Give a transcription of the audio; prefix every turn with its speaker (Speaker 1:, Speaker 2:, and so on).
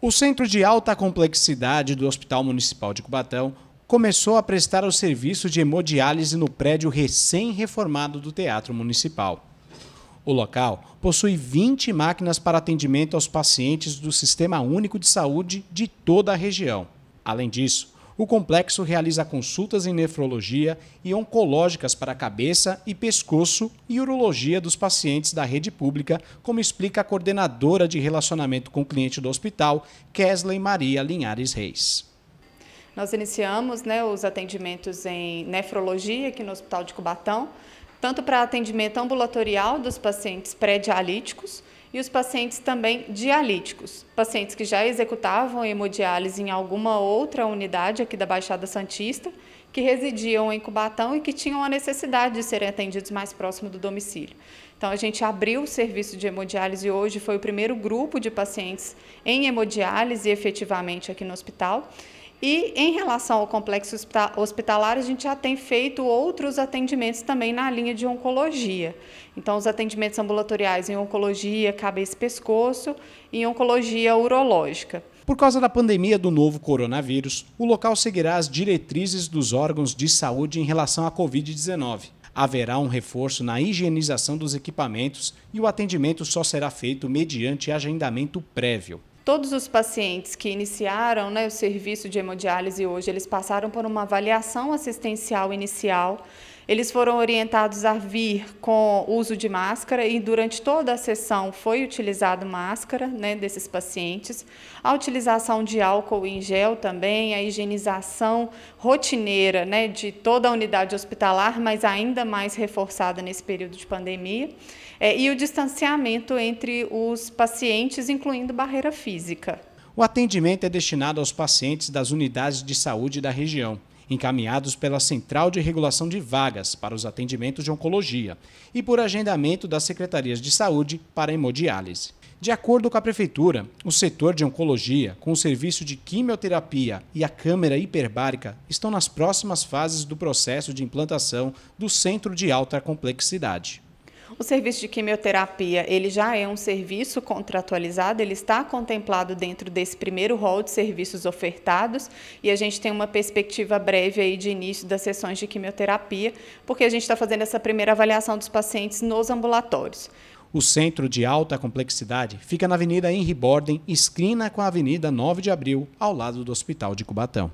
Speaker 1: O Centro de Alta Complexidade do Hospital Municipal de Cubatão começou a prestar o serviço de hemodiálise no prédio recém-reformado do Teatro Municipal. O local possui 20 máquinas para atendimento aos pacientes do Sistema Único de Saúde de toda a região. Além disso, o complexo realiza consultas em nefrologia e oncológicas para cabeça e pescoço e urologia dos pacientes da rede pública, como explica a coordenadora de relacionamento com o cliente do hospital, Kesley Maria Linhares Reis.
Speaker 2: Nós iniciamos né, os atendimentos em nefrologia aqui no Hospital de Cubatão, tanto para atendimento ambulatorial dos pacientes pré-dialíticos, e os pacientes também dialíticos, pacientes que já executavam hemodiálise em alguma outra unidade aqui da Baixada Santista, que residiam em Cubatão e que tinham a necessidade de serem atendidos mais próximo do domicílio. Então, a gente abriu o serviço de hemodiálise hoje, foi o primeiro grupo de pacientes em hemodiálise efetivamente aqui no hospital. E em relação ao complexo hospitalar, a gente já tem feito outros atendimentos também na linha de oncologia. Então, os atendimentos ambulatoriais em oncologia, cabeça e pescoço, e em oncologia urológica.
Speaker 1: Por causa da pandemia do novo coronavírus, o local seguirá as diretrizes dos órgãos de saúde em relação à Covid-19. Haverá um reforço na higienização dos equipamentos e o atendimento só será feito mediante agendamento prévio.
Speaker 2: Todos os pacientes que iniciaram né, o serviço de hemodiálise hoje, eles passaram por uma avaliação assistencial inicial, eles foram orientados a vir com uso de máscara e durante toda a sessão foi utilizado máscara né, desses pacientes, a utilização de álcool em gel também, a higienização rotineira né, de toda a unidade hospitalar, mas ainda mais reforçada nesse período de pandemia, é, e o distanciamento entre os pacientes, incluindo barreira física física.
Speaker 1: O atendimento é destinado aos pacientes das unidades de saúde da região, encaminhados pela Central de Regulação de Vagas para os atendimentos de oncologia e por agendamento das secretarias de saúde para hemodiálise. De acordo com a Prefeitura, o setor de oncologia, com o serviço de quimioterapia e a câmara hiperbárica, estão nas próximas fases do processo de implantação do Centro de Alta Complexidade.
Speaker 2: O serviço de quimioterapia, ele já é um serviço contratualizado, ele está contemplado dentro desse primeiro rol de serviços ofertados e a gente tem uma perspectiva breve aí de início das sessões de quimioterapia, porque a gente está fazendo essa primeira avaliação dos pacientes nos ambulatórios.
Speaker 1: O centro de alta complexidade fica na Avenida Henri Borden, esquina com a Avenida 9 de Abril, ao lado do Hospital de Cubatão.